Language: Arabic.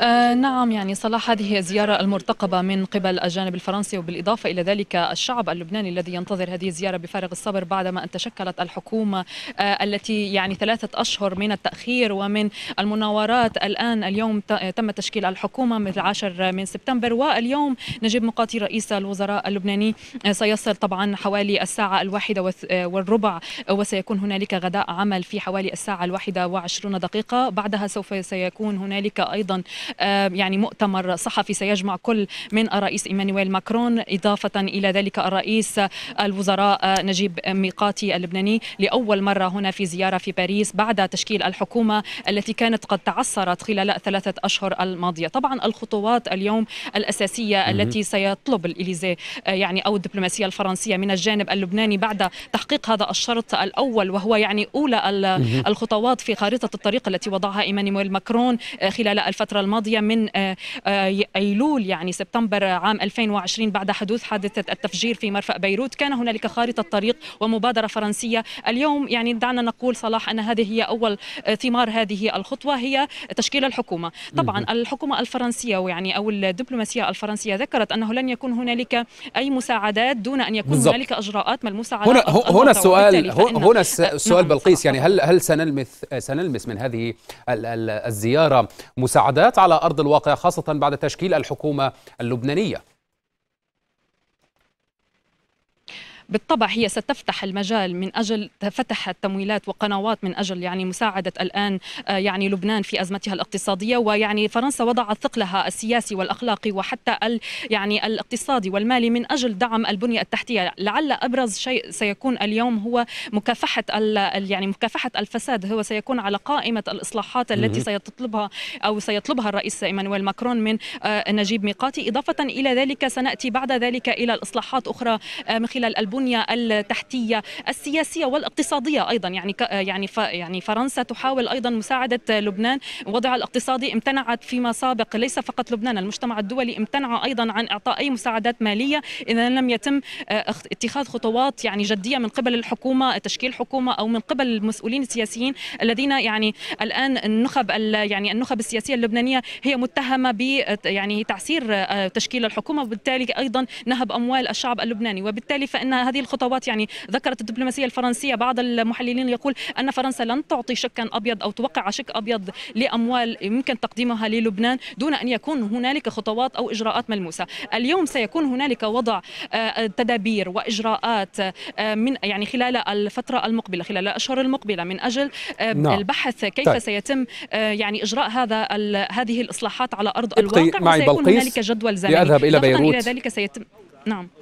آه، نعم يعني صلاح هذه الزيارة المرتقبة من قبل الجانب الفرنسي وبالإضافة إلى ذلك الشعب اللبناني الذي ينتظر هذه الزيارة بفارغ الصبر بعدما أن تشكلت الحكومة آه، التي يعني ثلاثة أشهر من التأخير ومن المناورات الآن اليوم تم تشكيل الحكومة من العاشر من سبتمبر واليوم نجيب مقاتي رئيس الوزراء اللبناني آه، سيصل طبعا حوالي الساعة الواحدة والربع وسيكون هنالك غداء عمل في حوالي الساعة الواحدة وعشرون دقيقة بعدها سوف سي سيكون هنالك ايضا آه، يعني مؤتمر صحفي سيجمع كل من الرئيس ايمانويل ماكرون اضافه الى ذلك الرئيس الوزراء آه، نجيب ميقاتي اللبناني لاول مره هنا في زياره في باريس بعد تشكيل الحكومه التي كانت قد تعثرت خلال ثلاثه اشهر الماضيه طبعا الخطوات اليوم الاساسيه التي سيطلب الاليزي آه، يعني او الدبلوماسيه الفرنسيه من الجانب اللبناني بعد تحقيق هذا الشرط الاول وهو يعني اولى الخطوات في خارطه الطريق التي وضعها ايمانويل ماكرون ماكرون آه، خلال الفترة الماضية من آه، آه، أيلول يعني سبتمبر عام 2020 بعد حدوث حادثة التفجير في مرفأ بيروت كان هنالك خارطة طريق ومبادرة فرنسية اليوم يعني دعنا نقول صلاح أن هذه هي أول ثمار هذه الخطوة هي تشكيل الحكومة طبعا الحكومة الفرنسية يعني أو الدبلوماسية الفرنسية ذكرت أنه لن يكون هنالك أي مساعدات دون أن يكون بالزبط. هنالك إجراءات ملموسة على هنا هنا السؤال هنا السؤال نعم. بلقيس يعني هل هل سنلمس سنلمس من هذه الزيارة مساعدات على أرض الواقع خاصة بعد تشكيل الحكومة اللبنانية بالطبع هي ستفتح المجال من اجل فتح التمويلات وقنوات من اجل يعني مساعده الان آه، يعني لبنان في ازمتها الاقتصاديه ويعني فرنسا وضعت ثقلها السياسي والاخلاقي وحتى ال يعني الاقتصادي والمالي من اجل دعم البنيه التحتيه لعل ابرز شيء سيكون اليوم هو مكافحه ال يعني مكافحه الفساد هو سيكون على قائمه الاصلاحات التي سيطلبها او سيطلبها الرئيس ايمانويل ماكرون من آه، نجيب ميقاتي اضافه الى ذلك سناتي بعد ذلك الى الاصلاحات اخرى آه، من خلال البنيه البنيه التحتيه السياسيه والاقتصاديه ايضا يعني يعني يعني فرنسا تحاول ايضا مساعده لبنان وضعها الاقتصادي امتنعت فيما سابق ليس فقط لبنان المجتمع الدولي امتنع ايضا عن اعطاء اي مساعدات ماليه اذا لم يتم آه، اتخاذ خطوات يعني جديه من قبل الحكومه تشكيل حكومه او من قبل المسؤولين السياسيين الذين يعني الان النخب يعني النخب السياسيه اللبنانيه هي متهمه ب يعني تعسير آه، تشكيل الحكومه وبالتالي ايضا نهب اموال الشعب اللبناني وبالتالي فانها هذه الخطوات يعني ذكرت الدبلوماسيه الفرنسيه بعض المحللين يقول ان فرنسا لن تعطي شكا ابيض او توقع شك ابيض لاموال يمكن تقديمها للبنان دون ان يكون هنالك خطوات او اجراءات ملموسه اليوم سيكون هنالك وضع آه، تدابير واجراءات آه، من يعني خلال الفتره المقبله خلال الاشهر المقبله من اجل آه، نعم. البحث كيف طيب. سيتم يعني اجراء هذا هذه الاصلاحات على ارض الواقع وسيكون هنالك جدول زمني يذهب الى بيروت الى ذلك سيتم نعم